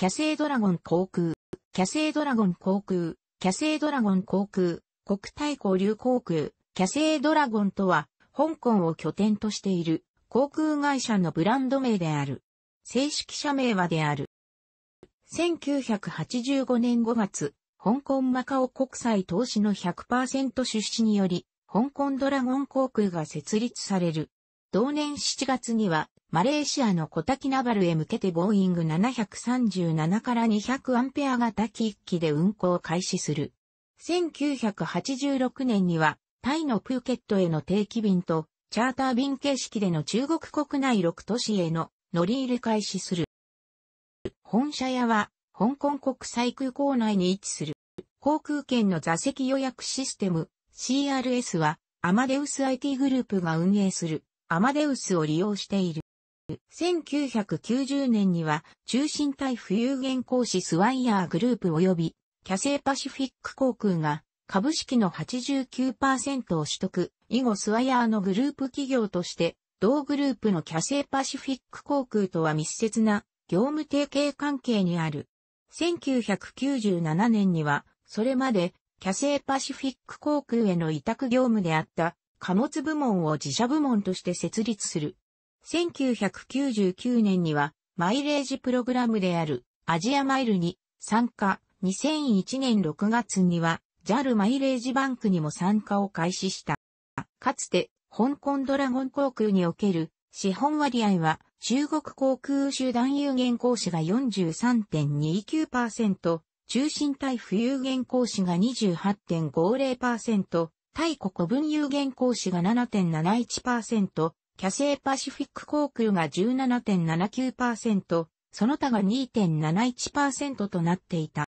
キャセイドラゴン航空、キャセイドラゴン航空、キャセイドラゴン航空、国体交流航空、キャセイドラゴンとは、香港を拠点としている航空会社のブランド名である。正式社名はである。1985年5月、香港マカオ国際投資の100%出資により、香港ドラゴン航空が設立される。同年7月には、マレーシアのコタキナバルへ向けてボーイング737から200アンペア型機1機で運行を開始する。1986年には、タイのプーケットへの定期便と、チャーター便形式での中国国内6都市への乗り入れ開始する。本社屋は、香港国際空港内に位置する。航空券の座席予約システム、CRS は、アマデウス IT グループが運営する、アマデウスを利用している。1990年には中心体浮遊限行士スワイヤーグループ及びキャセイパシフィック航空が株式の89%を取得、以後スワイヤーのグループ企業として同グループのキャセイパシフィック航空とは密接な業務提携関係にある。1997年にはそれまでキャセイパシフィック航空への委託業務であった貨物部門を自社部門として設立する。1999年には、マイレージプログラムであるアジアマイルに参加。2001年6月には JAL マイレージバンクにも参加を開始した。かつて香港ドラゴン航空における資本割合は中国航空集団有限公司が43.29%、中心対府有限公司が28.50%、対国分有限公司が7.71%、キャセイパシフィック航空が17.79%、その他が2.71%となっていた。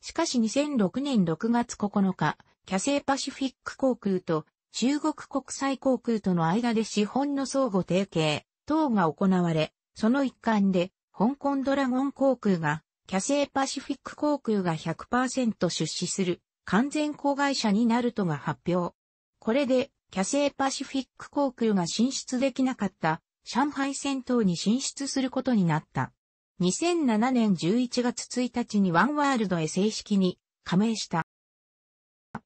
しかし2006年6月9日、キャセイパシフィック航空と中国国際航空との間で資本の相互提携等が行われ、その一環で香港ドラゴン航空がキャセイパシフィック航空が100%出資する完全子会社になるとが発表。これでキャセイパシフィック航空が進出できなかった上海戦闘に進出することになった。2007年11月1日にワンワールドへ正式に加盟した。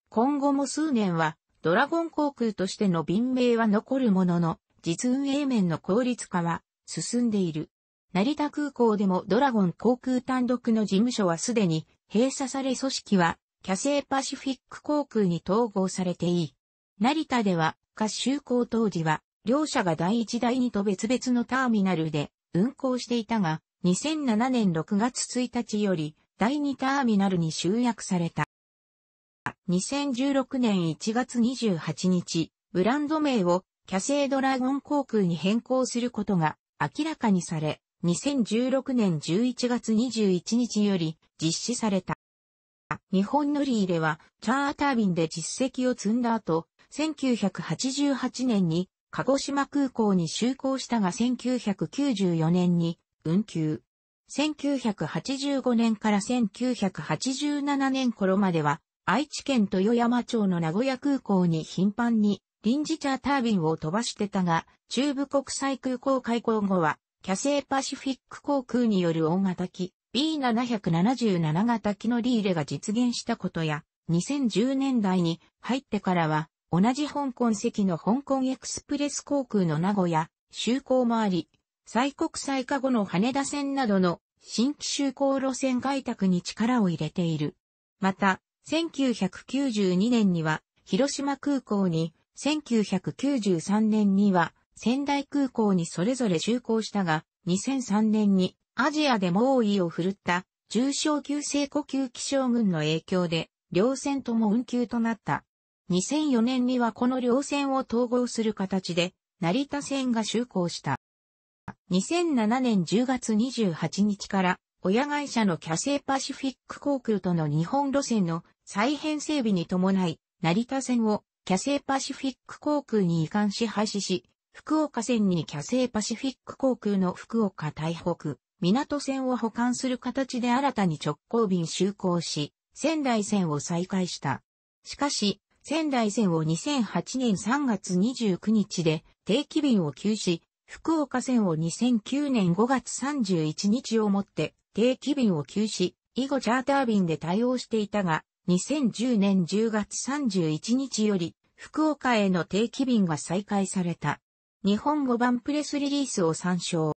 今後も数年はドラゴン航空としての便名は残るものの、実運営面の効率化は進んでいる。成田空港でもドラゴン航空単独の事務所はすでに閉鎖され組織はキャセイパシフィック航空に統合されていい。成田では、合衆港当時は、両社が第1第2と別々のターミナルで運行していたが、2007年6月1日より、第2ターミナルに集約された。2016年1月28日、ブランド名をキャセイドラゴン航空に変更することが明らかにされ、2016年11月21日より実施された。日本乗り入れはチャーター便で実績を積んだ後、1988年に鹿児島空港に就航したが1994年に運休。1985年から1987年頃までは愛知県豊山町の名古屋空港に頻繁に臨時チャータービンを飛ばしてたが、中部国際空港開港後は、キャセイパシフィック航空による大型機 B777 型機のリーレが実現したことや、2010年代に入ってからは、同じ香港籍の香港エクスプレス航空の名古屋、就航もあり、再国際化後の羽田線などの新規就航路線開拓に力を入れている。また、1992年には広島空港に、1993年には仙台空港にそれぞれ就航したが、2003年にアジアで猛威を振るった重症急性呼吸気象群の影響で、両線とも運休となった。2004年にはこの両線を統合する形で、成田線が就航した。2007年10月28日から、親会社のキャセイパシフィック航空との日本路線の再編整備に伴い、成田線をキャセイパシフィック航空に移管し廃止し、福岡線にキャセイパシフィック航空の福岡台北、港線を保管する形で新たに直行便就航し、仙台線を再開した。しかし、仙台線を2008年3月29日で定期便を休止、福岡線を2009年5月31日をもって定期便を休止、以後チャーター便で対応していたが、2010年10月31日より福岡への定期便が再開された。日本語版プレスリリースを参照。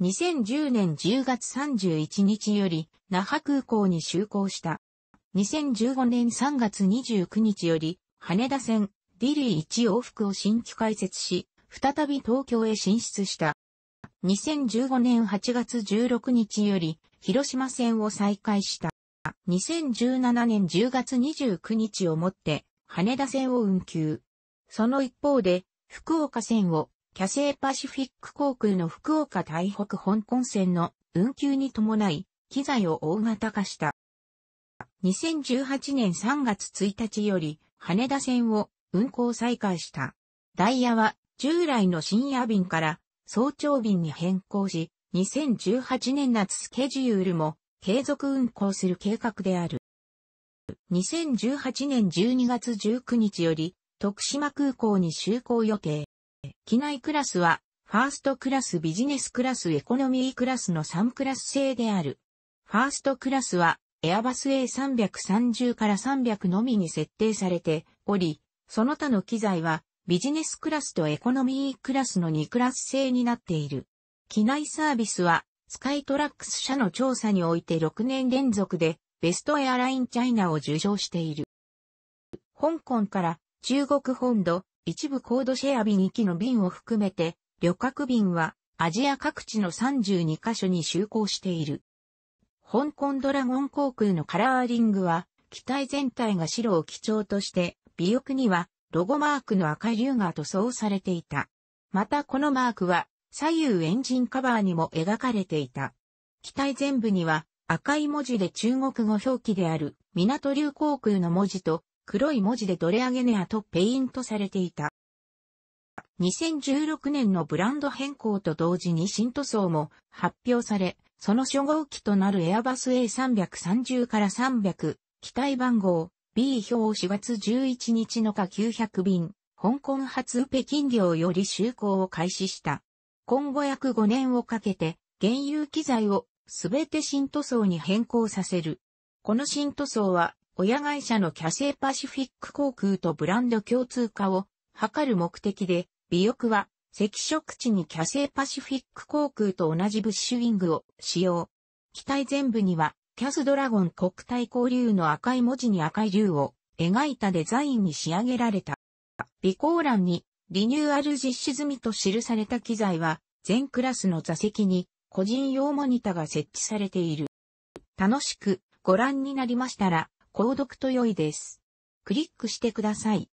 2010年10月31日より那覇空港に就航した。2015年3月29日より、羽田線、ディリー1往復を新規開設し、再び東京へ進出した。2015年8月16日より、広島線を再開した。2017年10月29日をもって、羽田線を運休。その一方で、福岡線を、キャセイパシフィック航空の福岡台北香港線の運休に伴い、機材を大型化した。2018年3月1日より羽田線を運行再開した。ダイヤは従来の深夜便から早朝便に変更し、2018年夏スケジュールも継続運行する計画である。2018年12月19日より徳島空港に就航予定。機内クラスはファーストクラスビジネスクラスエコノミークラスの3クラス制である。ファーストクラスはエアバス A330 から300のみに設定されており、その他の機材はビジネスクラスとエコノミークラスの2クラス制になっている。機内サービスはスカイトラックス社の調査において6年連続でベストエアラインチャイナを受賞している。香港から中国本土、一部コードシェア便行機の便を含めて、旅客便はアジア各地の32カ所に就航している。香港ドラゴン航空のカラーリングは、機体全体が白を基調として、尾翼にはロゴマークの赤竜が塗装されていた。またこのマークは左右エンジンカバーにも描かれていた。機体全部には赤い文字で中国語表記である港流航空の文字と黒い文字でドレアゲネアとペイントされていた。2016年のブランド変更と同時に新塗装も発表され、その初号機となるエアバス A330 から300、機体番号 B 表4月11日の下900便、香港発北京領より就航を開始した。今後約5年をかけて、原油機材をすべて新塗装に変更させる。この新塗装は、親会社のキャセイパシフィック航空とブランド共通化を図る目的で、尾翼は赤色地にキャセイパシフィック航空と同じブッシュウィングを使用。機体全部には、キャスドラゴン国体交流の赤い文字に赤い竜を描いたデザインに仕上げられた。備考欄にリニューアル実施済みと記された機材は全クラスの座席に個人用モニタが設置されている。楽しくご覧になりましたら購読と良いです。クリックしてください。